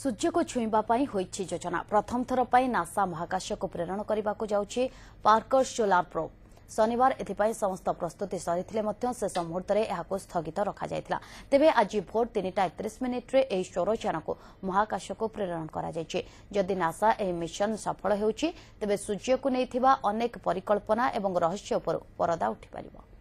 ସୂର୍ଯ୍ୟକୁ ଛୁଇଁବା ପାଇଁ ହୋଇଛି ଯୋଜନା ପ୍ରଥମ ଥର ପାଇଁ ନାସା ମହାକାଶକୁ ପ୍ରେରଣ କରିବାକୁ ଯାଉଛି ପାର୍କର୍ ସୋଲାର ପ୍ରୋ ଶନିବାର ଏଥିପାଇଁ ସମସ୍ତ ପ୍ରସ୍ତୁତି ସରିଥିଲେ ମଧ୍ୟ ଶେଷ ମୁହୂର୍ତ୍ତରେ ଏହାକୁ ସ୍ଥଗିତ ରଖାଯାଇଥିଲା ତେବେ ଆଜି ଭୋର ତିନିଟା ଏକତିରିଶ ମିନିଟ୍ରେ ଏହି ସୌରଯାନକୁ ମହାକାଶକୁ ପ୍ରେରଣ କରାଯାଇଛି ଯଦି ନାସା ଏହି ମିଶନ ସଫଳ ହେଉଛି ତେବେ ସୂର୍ଯ୍ୟକୁ ନେଇଥିବା ଅନେକ ପରିକଳ୍ପନା ଏବଂ ରହସ୍ୟ ଉପରୁ ପରଦା ଉଠିପାରିବା